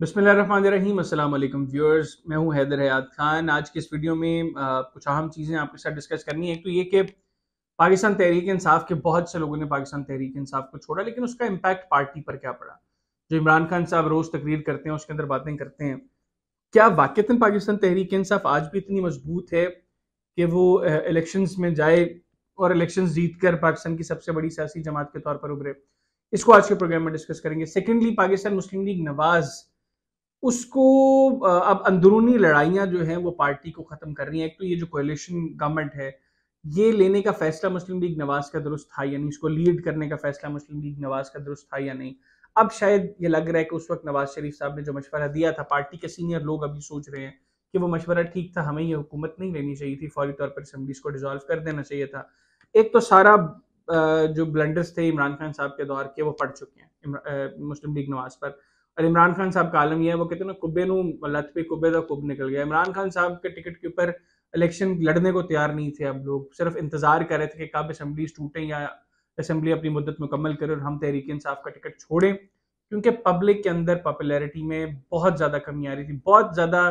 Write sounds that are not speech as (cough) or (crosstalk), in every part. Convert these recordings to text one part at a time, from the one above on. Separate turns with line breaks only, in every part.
वालेकुम व्यूअर्स मैं हूं हैदर हयात खान आज की इस वीडियो में कुछ अहम चीज़ें आपके साथ डिस्कस करनी है एक तो ये कि पाकिस्तान तहरीक इंसाफ के बहुत से लोगों ने पाकिस्तान तहरीक इंसाफ को छोड़ा लेकिन उसका इम्पैक्ट पार्टी पर क्या पड़ा जो इमरान खान साहब रोज़ तकरीर करते हैं उसके अंदर बातें करते हैं क्या वाक़ता पाकिस्तान तहरीक इंसाफ आज भी इतनी मजबूत है कि वो इलेक्शंस में जाए और इलेक्शंस जीत कर पाकिस्तान की सबसे बड़ी सियासी जमात के तौर पर उभरे इसको आज के प्रोग्राम में डिस्कस करेंगे सेकेंडली पाकिस्तान मुस्लिम लीग नवाज़ उसको अब अंदरूनी लड़ाइयाँ जो हैं वो पार्टी को ख़त्म कर रही हैं एक तो ये जो कोलेशन गवर्नमेंट है ये लेने का फैसला मुस्लिम लीग नवाज का दुरुस्त था या नहीं इसको लीड करने का फैसला मुस्लिम लीग नवाज का दुरुस्त था या नहीं अब शायद ये लग रहा है कि उस वक्त नवाज शरीफ साहब ने जो मशवरा दिया था पार्टी के सीनियर लोग अभी सोच रहे हैं कि वो मशवरा ठीक था हमें ये हुकूमत नहीं लेनी चाहिए थी फौरी तौर पर असम्बली को डिजॉल्व कर देना चाहिए था एक तो सारा जो ब्लंडर्स थे इमरान खान साहब के दौर के वो पड़ चुके हैं मुस्लिम लीग नवाज पर और इमरान खान साहब का आलम यह है वो कहते हैं ना कुब्बे नत पे कुबे का कुब निकल गया इमरान खान साहब के टिकट के ऊपर इलेक्शन लड़ने को तैयार नहीं थे अब लोग सिर्फ इंतजार कर रहे थे कि कब असम्बली टूटें या असम्बली अपनी मुद्दत मुकम्मल करे और हम तहरीक इंसाफ का टिकट छोड़ें क्योंकि पब्लिक के अंदर पॉपुलैरिटी में बहुत ज़्यादा कमी आ रही थी बहुत ज़्यादा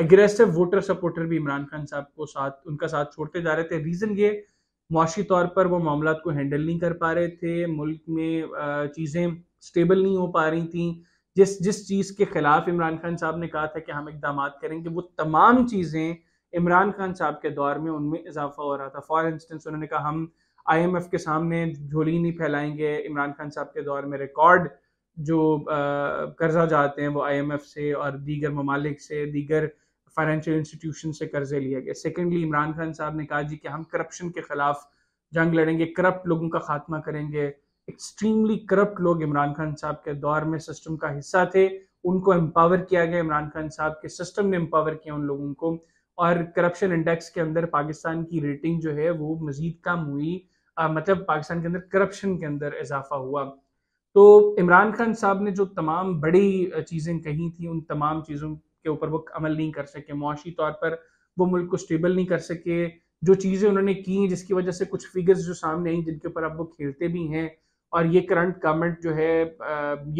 एग्रेसिव वोटर सपोर्टर भी इमरान खान साहब को साथ उनका साथ छोड़ते जा रहे थे रीज़न ये मुआशी तौर पर वो मामला को हैंडल नहीं कर पा रहे थे मुल्क में चीज़ें स्टेबल नहीं हो पा रही थी जिस जिस चीज़ के खिलाफ इमरान खान साहब ने कहा था कि हम इकदाम करेंगे वो तमाम चीज़ें इमरान खान साहब के दौर में उनमें इजाफा हो रहा था फॉर इंस्टेंस उन्होंने कहा हम आईएमएफ के सामने झोली नहीं फैलाएंगे इमरान खान साहब के दौर में रिकॉर्ड जो कर्जा जाते हैं वो आईएमएफ से और दीगर ममालिक से दीगर फाइनेंशियल इंस्टीट्यूशन से कर्जे लिए गए सेकेंडली इमरान खान साहब ने कहा जी कि हम करप्शन के खिलाफ जंग लड़ेंगे करप्ट लोगों का खात्मा करेंगे एक्सट्रीमली करप्ट लोग इमरान खान साहब के दौर में सिस्टम का हिस्सा थे उनको एम्पावर किया गया इमरान खान साहब के सिस्टम ने एम्पावर किया उन लोगों को और करप्शन इंडेक्स के अंदर पाकिस्तान की रेटिंग जो है वो मजीद कम हुई आ, मतलब पाकिस्तान के अंदर करप्शन के अंदर इजाफा हुआ तो इमरान खान साहब ने जो तमाम बड़ी चीज़ें कही थी उन तमाम चीज़ों के ऊपर वो अमल नहीं कर सके मुआशी तौर पर वो मुल्क को स्टेबल नहीं कर सके जो चीज़ें उन्होंने की जिसकी वजह से कुछ फिगर्स जो सामने आई जिनके ऊपर अब वो खेलते भी हैं और ये करंट गवर्नमेंट जो है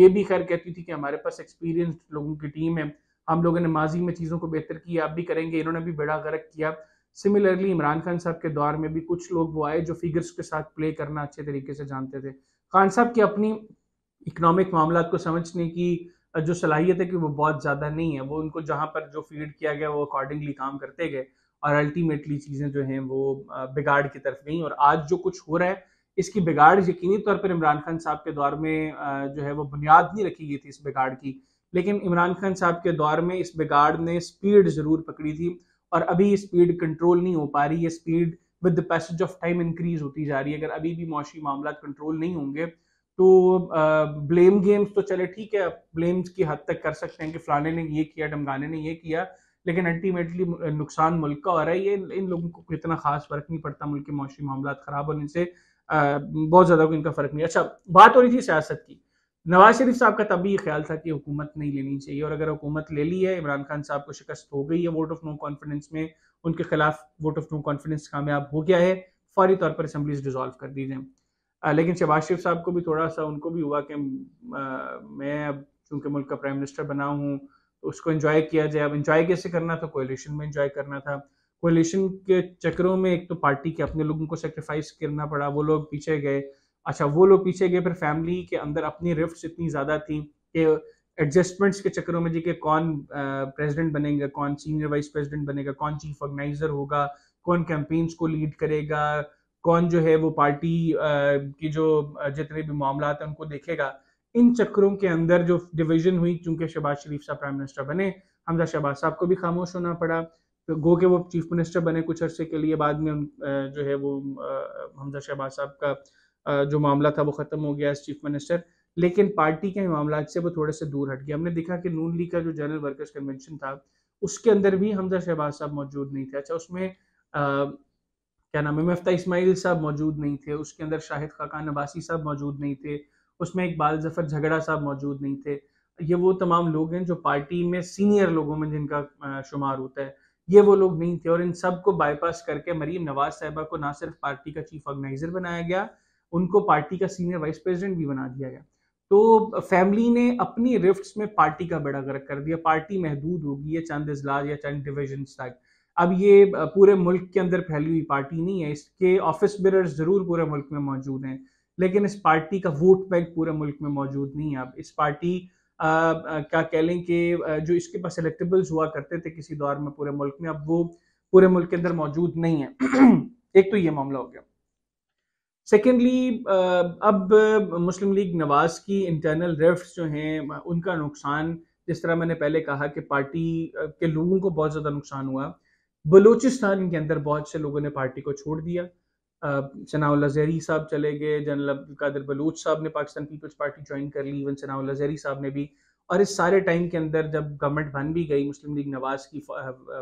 ये भी खैर कहती थी कि हमारे पास एक्सपीरियंस्ड लोगों की टीम है हम लोगों ने माजी में चीज़ों को बेहतर किया आप भी करेंगे इन्होंने भी बेड़ा गर्क किया सिमिलरली इमरान खान साहब के दौर में भी कुछ लोग वो आए जो फिगर्स के साथ प्ले करना अच्छे तरीके से जानते थे खान साहब की अपनी इकनॉमिक मामला को समझने की जो सलाहियत है कि वो बहुत ज़्यादा नहीं है वो उनको जहाँ पर जो फीड किया गया वो अकॉर्डिंगली काम करते गए और अल्टीमेटली चीज़ें जो हैं वो बिगाड़ की तरफ गई और आज जो कुछ हो रहा है इसकी बिगाड़ यकीनी तौर पर इमरान खान साहब के दौर में जो है वो बुनियाद नहीं रखी गई थी इस बिगाड़ की लेकिन इमरान खान साहब के दौर में इस बिगाड़ ने स्पीड ज़रूर पकड़ी थी और अभी स्पीड कंट्रोल नहीं हो पा रही ये speed with the passage of time increase होती जा रही है अगर अभी भी मौशी मामला कंट्रोल नहीं होंगे तो ब्लेम गेम्स तो चले ठीक है ब्लेम्स की हद तक कर सकते हैं कि फलाने ने ये किया डमगाने ने ये किया लेकिन अल्टीमेटली नुकसान मुल्क का हो रहा है ये इन लोगों को इतना खास फर्क नहीं पड़ता मुल्क के मौसी मामला ख़राब होने से बहुत ज़्यादा कोई इनका फ़र्क नहीं अच्छा बात हो रही थी सियासत की नवाज शरीफ साहब का तब भी ये ख्याल था कि हुकूमत नहीं लेनी चाहिए और अगर हुकूमत ले ली है इमरान खान साहब को शिकस्त हो गई है वोट ऑफ नो कॉन्फिडेंस में उनके खिलाफ वोट ऑफ नो कॉन्फिडेंस कामयाब हो गया है फौरी तौर पर असम्बलीज डिजॉल्व कर दी जाए लेकिन शहबाज शरीफ साहब को भी थोड़ा सा उनको भी हुआ कि मैं अब चूंकि मुल्क का प्राइम मिनिस्टर बना हूँ तो उसको इन्जॉय किया जाए अब इन्जॉय कैसे करना था कोलेशन में इन्जॉय करना था कोलिशन के चक्रों में एक तो पार्टी के अपने लोगों को सेक्रीफाइस करना पड़ा वो लोग पीछे गए अच्छा वो लोग पीछे गए फिर फैमिली के अंदर अपनी रिफ्ट इतनी ज़्यादा थी कि एडजस्टमेंट्स के चक्रों में जी के कौन प्रेसिडेंट बनेगा कौन सीनियर वाइस प्रेसिडेंट बनेगा कौन चीफ ऑर्गेनाइजर होगा कौन कैंपेन्स को लीड करेगा कौन जो है वो पार्टी की जो जितने भी मामला हैं उनको देखेगा इन चक्रों के अंदर जो डिवीजन हुई चूंकि शहबाज शरीफ साहब प्राइम मिनिस्टर बने हमजा शहबाज साहब को भी खामोश होना पड़ा गो के वो चीफ मिनिस्टर बने कुछ अरसे के लिए बाद में जो है वो हमजा शहबाज साहब का जो मामला था वो ख़त्म हो गया एज चीफ मिनिस्टर लेकिन पार्टी के मामला से वो थोड़े से दूर हट गया हमने देखा कि नून लीग का जो जनरल वर्कर्स कन्वेंशन था उसके अंदर भी हमजा शहबाज साहब मौजूद नहीं थे अच्छा उसमें आ, क्या नाम है मफ्ता इसमाइल साहब मौजूद नहीं थे उसके अंदर शाहिद खाकान नबासी साहब मौजूद नहीं थे उसमें इकबाल जफर झगड़ा साहब मौजूद नहीं थे ये वो तमाम लोग हैं जो पार्टी में सीनियर लोगों में जिनका शुमार होता है ये वो लोग नहीं थे और इन सब को बाईपास करके मरीम नवाज साहिबा को ना सिर्फ पार्टी का चीफ ऑर्गेनाइजर बनाया गया उनको पार्टी का सीनियर वाइस प्रेसिडेंट भी बना दिया गया तो फैमिली ने अपनी रिफ्ट में पार्टी का बड़ा गर्क कर दिया पार्टी महदूद होगी या चंद अजलास या चंद डिविजन तक अब ये पूरे मुल्क के अंदर फैली हुई पार्टी नहीं है इसके ऑफिस बिरर्स ज़रूर पूरे मुल्क में मौजूद हैं लेकिन इस पार्टी का वोट बैंक पूरे मुल्क में मौजूद नहीं है अब इस पार्टी का कह लें कि जो इसके पास इलेक्टेबल्स हुआ करते थे किसी दौर में पूरे मुल्क में अब वो पूरे मुल्क के अंदर मौजूद नहीं है (clears throat) एक तो ये मामला हो गया सेकेंडली अब मुस्लिम लीग नवाज की इंटरनल रेफ्ट जो हैं उनका नुकसान जिस तरह मैंने पहले कहा कि पार्टी के लोगों को बहुत ज़्यादा नुकसान हुआ बलूचिस्तान के अंदर बहुत से लोगों ने पार्टी को छोड़ दिया सनाउल्ला जहरी साहब चले गए जनरल कादिर बलूच साहब ने पाकिस्तान पीपल्स पार्टी ज्वाइन कर ली इवन सनाउल्ला जहरी साहब ने भी और इस सारे टाइम के अंदर जब गवर्नमेंट बन भी गई मुस्लिम लीग नवाज की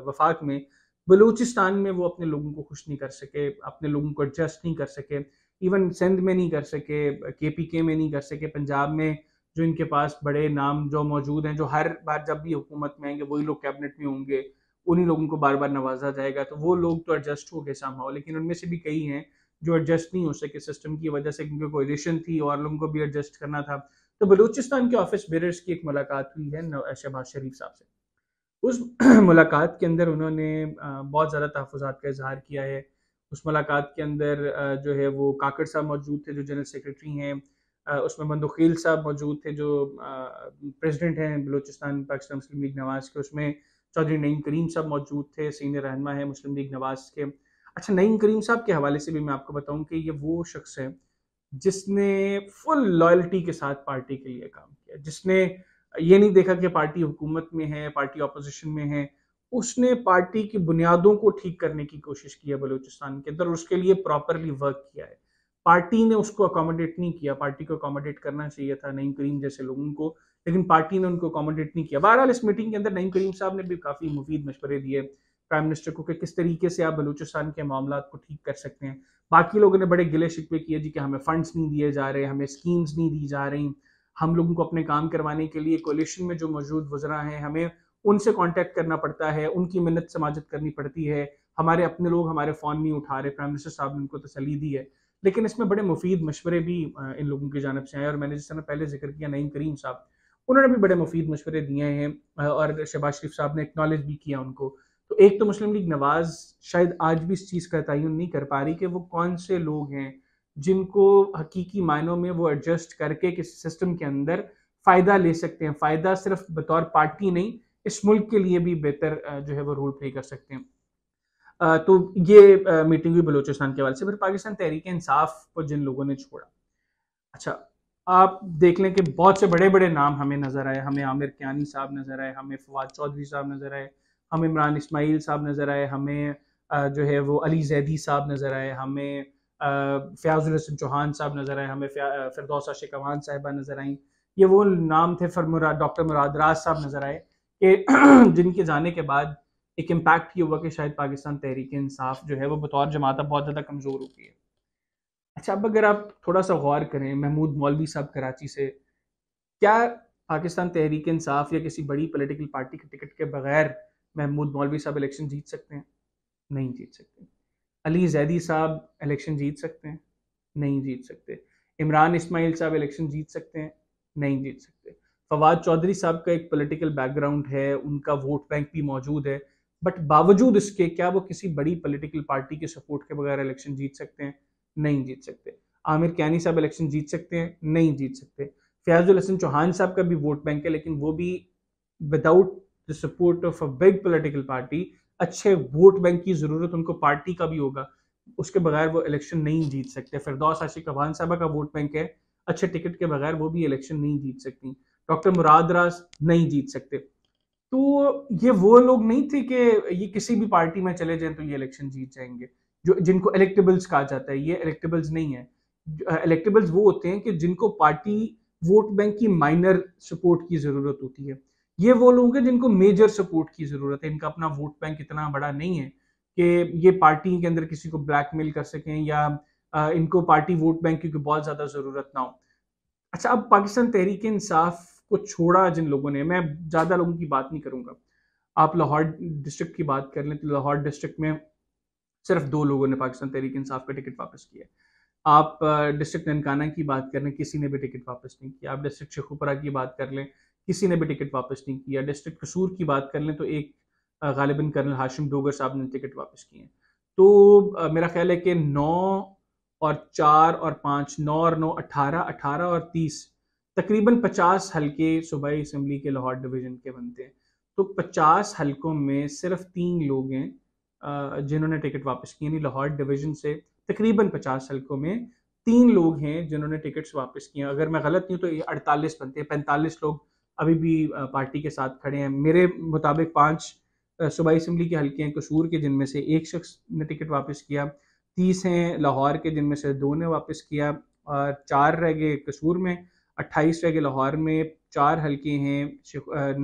वफाक में बलूचिस्तान में वो अपने लोगों को खुश नहीं कर सके अपने लोगों को एडजस्ट नहीं कर सके इवन सिंध में नहीं कर सके के पी के में नहीं कर सके पंजाब में जो इनके पास बड़े नाम जो मौजूद हैं जो हर बार जब भी हुकूमत में आएंगे वही लोग कैबिनेट में होंगे उन्हीं लोगों को बार बार नवाजा जाएगा तो वो लोग तो एडजस्ट हो गए सामाओ लेकिन उनमें से भी कई हैं जो एडजस्ट नहीं हो सके सिस्टम की वजह से क्योंकि कोलिशन थी और लोगों को भी एडजस्ट करना था तो बलूचिस्तान के ऑफिस बेरर्स की एक मुलाकात हुई है शहबाज शरीफ साहब से उस (clears throat) मुलाकात के अंदर उन्होंने बहुत ज़्यादा तहफात का इजहार किया है उस मुलाकात के अंदर जो है वो काकड़ साहब मौजूद थे जो जनरल सेक्रेटरी हैं उसमें बंदुखील साहब मौजूद थे जो प्रेसिडेंट हैं बलूचिस्तान पाकिस्तान मुस्लिम लीग नवाज के उसमें चौधरी नईम करीम साहब मौजूद थे सीनियर रहनमा है मुस्लिम लीग नवाज के अच्छा नईम करीम साहब के हवाले से भी मैं आपको बताऊं कि ये वो शख्स है जिसने फुल लॉयल्टी के साथ पार्टी के लिए काम किया जिसने ये नहीं देखा कि पार्टी हुकूमत में है पार्टी अपोजिशन में है उसने पार्टी की बुनियादों को ठीक करने की कोशिश की है बलूचिस्तान के अंदर और उसके लिए प्रॉपरली वर्क किया है पार्टी ने उसको अकोमोडेट नहीं किया पार्टी को अकोमोडेट करना चाहिए था नईम करीम जैसे लोगों को लेकिन पार्टी ने उनको अकोमोडेट नहीं किया बहरहाल इस मीटिंग के अंदर नईम करीम साहब ने भी काफ़ी मुफीद मशवरे दिए प्राइम मिनिस्टर को कि किस तरीके से आप बलूचिस्तान के मामला को ठीक कर सकते हैं बाकी लोगों ने बड़े गिले शिकवे किए जी कि हमें फंड्स नहीं दिए जा रहे हमें स्कीम्स नहीं दी जा रही हम लोगों को अपने काम करवाने के लिए कोलिशन में जो मौजूद वजरा हैं हमें उनसे कांटेक्ट करना पड़ता है उनकी मिन्नत समाजत करनी पड़ती है हमारे अपने लोग हमारे फ़ोन नहीं उठा रहे प्राइम मिनिस्टर साहब ने उनको तसली दी है लेकिन इसमें बड़े मुफीद मशवरे भी इन लोगों की जानब से आए और मैंने जिस तरह पहले जिक्र किया नईम करीम साहब उन्होंने भी बड़े मुफीद मशवरे दिए हैं और शहबाज शरीफ साहब ने एक्नॉलेज भी किया उनको तो एक तो मुस्लिम लीग नवाज शायद आज भी इस चीज़ का तयन नहीं कर पा रही कि वो कौन से लोग हैं जिनको हकीकी मायनों में वो एडजस्ट करके किस सिस्टम के अंदर फ़ायदा ले सकते हैं फ़ायदा सिर्फ बतौर पार्टी नहीं इस मुल्क के लिए भी बेहतर जो है वो रोल प्ले कर सकते हैं तो ये मीटिंग हुई बलोचिस्तान के हवाले से फिर पाकिस्तान तहरीक इंसाफ को जिन लोगों ने छोड़ा अच्छा आप देख लें कि बहुत से बड़े बड़े नाम हमें नज़र आए हमें आमिर क्यानी साहब नज़र आए हमें फवाद चौधरी साहब नज़र आए हम इमरान इसमाइल साहब नज़र आए हमें जो है वो अली जैदी साहब नज़र आए हमें फ़याज़ुल हसन चौहान साहब नज़र आए हमें फिरदौसा शेखवान साहिबा नज़र आई ये वो नाम थे फर मुरा डॉक्टर मुराद राज साहब नज़र आए कि (clears throat) जिनके जाने के बाद एक इम्पैक्ट ये हुआ कि शायद पाकिस्तान तहरीक इंसाफ जो है वो बतौर जमात बहुत ज़्यादा कमज़ोर हो गई है अच्छा अब अगर आप थोड़ा सा गौर करें महमूद मौलवी साहब कराची से क्या पाकिस्तान तहरीक इंसाफ या किसी बड़ी पॉलिटिकल पार्टी के टिकट के बगैर महमूद मौलवी साहब इलेक्शन जीत सकते हैं नहीं जीत सकते अली जैदी साहब इलेक्शन जीत सकते हैं नहीं जीत सकते इमरान इसमाइल साहब इलेक्शन जीत सकते हैं नहीं जीत सकते फवाद चौधरी साहब का एक पॉलिटिकल बैकग्राउंड है उनका वोट बैंक भी मौजूद है बट बावजूद इसके क्या वो किसी बड़ी पॉलिटिकल पार्टी के सपोर्ट के बगैर इलेक्शन जीत सकते हैं नहीं जीत सकते आमिर कैनी साहब इलेक्शन जीत सकते हैं नहीं जीत सकते फयाजुल हसन चौहान साहब का भी वोट बैंक है लेकिन वो भी without the support of a big political party अच्छे वोट बैंक की ज़रूरत उनको पार्टी का भी होगा उसके बगैर वो इलेक्शन नहीं जीत सकते फिरदौस आशिक अवान साहबा का वोट बैंक है अच्छे टिकट के बगैर वो भी इलेक्शन नहीं जीत सकती डॉक्टर मुराद रास नहीं जीत सकते तो ये वो लोग नहीं थे कि ये किसी भी पार्टी में चले जाएं तो ये इलेक्शन जीत जाएंगे जो जिनको इलेक्टेबल्स कहा जाता है ये इलेक्टेबल्स नहीं है इलेक्टेबल्स वो होते हैं कि जिनको पार्टी वोट बैंक की माइनर सपोर्ट की ज़रूरत होती है ये वो लोग हैं जिनको मेजर सपोर्ट की ज़रूरत है इनका अपना वोट बैंक इतना बड़ा नहीं है कि ये पार्टी के अंदर किसी को ब्लैकमेल कर सकें या इनको पार्टी वोट बैंक की बहुत ज़्यादा ज़रूरत ना हो अच्छा अब पाकिस्तान तहरीक इंसाफ को छोड़ा जिन लोगों ने मैं ज़्यादा लोगों की बात नहीं करूंगा आप लाहौर डिस्ट्रिक्ट की बात कर लें तो लाहौर डिस्ट्रिक्ट में सिर्फ दो लोगों ने पाकिस्तान तहरीक इंसाफ का टिकट वापस किया आप डिस्ट्रिक्ट ननकाना की बात कर लें किसी ने भी टिकट वापस नहीं किया आप डिस्ट्रिक्ट शेखुपरा की बात कर लें किसी ने भी टिकट वापस नहीं किया डिस्ट्रिक्ट कसूर की बात कर लें तो एक गालिबन कर्नल हाशिम डोगर साहब ने टिकट वापस किए तो मेरा ख्याल है कि नौ और चार और पाँच नौ और नौ अठारह अठारह और तीस तकरीबन पचास हल्के सूबाई असम्बली के लाहौर डिवीज़न के बनते हैं तो पचास हल्कों में सिर्फ तीन लोग हैं जिन्होंने टिकट वापस की यानी लाहौर डिवीजन से तकरीबन पचास हल्कों में तीन लोग हैं जिन्होंने टिकट्स वापस किए अगर मैं गलत नहीं तो ये अड़तालीस बनते हैं पैंतालीस लोग अभी भी पार्टी के साथ खड़े हैं मेरे मुताबिक पाँच सूबाई असम्बली के हल्के हैं कसूर के जिनमें से एक शख्स ने टिकट वापस किया तीस हैं लाहौर के जिनमें से दो ने वापस किया और चार रह गए कसूर में अट्ठाईस रह गए लाहौर में चार हल्के हैं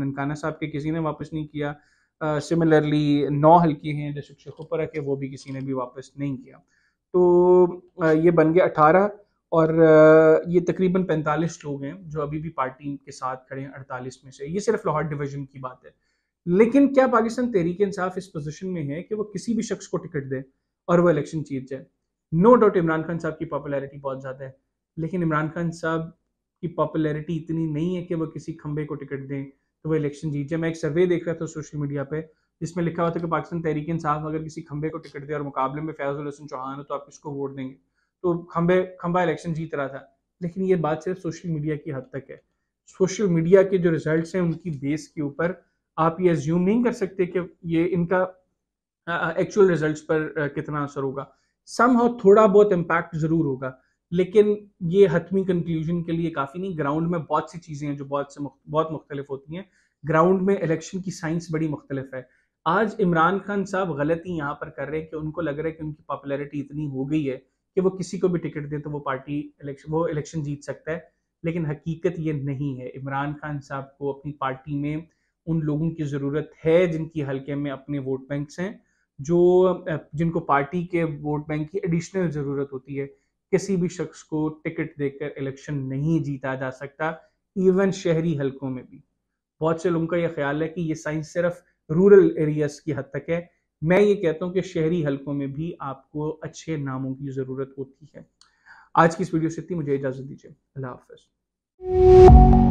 ननकाना साहब के किसी ने वापस नहीं किया सिमिलरली नौ हल्के हैं जैसे शेखोपुरा है वो भी किसी ने भी वापस नहीं किया तो ये बन गया अठारह और ये तकरीबन पैंतालीस लोग हैं जो अभी भी पार्टी के साथ खड़े हैं अड़तालीस में से ये सिर्फ लाहौर डिवीजन की बात है लेकिन क्या पाकिस्तान तहरीक इंसाफ इस पोजीशन में है कि वो किसी भी शख्स को टिकट दे और वो इलेक्शन जीत जाए नो डाउट इमरान खान साहब की पॉपुलैरिटी बहुत ज़्यादा है लेकिन इमरान खान साहब की पॉपुलैरिटी इतनी नहीं है कि वह किसी खंबे को टिकट दें तो वो इलेक्शन जीत जाए मैं एक सर्वे देख रहा था सोशल मीडिया पर जिसमें लिखा हुआ था कि पाकिस्तान तहरीक इंसाफ अगर किसी खंबे को टिकट दे और मुकाबले में फैजुल हसन चौहान हो तो आप किसको वोट देंगे तो खंबे खंबा इलेक्शन जीत रहा था लेकिन ये बात सिर्फ सोशल मीडिया की हद तक है सोशल मीडिया के जो रिजल्ट हैं उनकी बेस के ऊपर आप ये एज्यूम नहीं कर सकते कि ये इनका एक्चुअल रिजल्ट पर कितना असर होगा सम थोड़ा बहुत इम्पैक्ट ज़रूर होगा लेकिन ये हतमी कंक्लूजन के लिए काफ़ी नहीं ग्राउंड में बहुत सी चीज़ें हैं जो बहुत से बहुत मुख्तलिफ होती हैं ग्राउंड में इलेक्शन की साइंस बड़ी मुख्तलिफ है आज इमरान खान साहब गलती यहाँ पर कर रहे हैं कि उनको लग रहा है कि उनकी पॉपुलैरिटी इतनी हो गई है कि वो किसी को भी टिकट दे तो वो पार्टी इलेक्शन वो इलेक्शन जीत सकता है लेकिन हकीकत ये नहीं है इमरान खान साहब को अपनी पार्टी में उन लोगों की ज़रूरत है जिनकी हल्के में अपने वोट बैंक्स हैं जो जिनको पार्टी के वोट बैंक की एडिशनल ज़रूरत होती है किसी भी शख्स को टिकट देकर इलेक्शन नहीं जीता जा सकता इवन शहरी हलकों में भी बहुत से लोगों का यह ख्याल है कि ये साइंस सिर्फ रूरल एरियाज की हद तक है मैं ये कहता हूँ कि शहरी हलकों में भी आपको अच्छे नामों की ज़रूरत होती है आज की इस वीडियो से इतनी मुझे इजाज़त दीजिए अल्लाह हाफ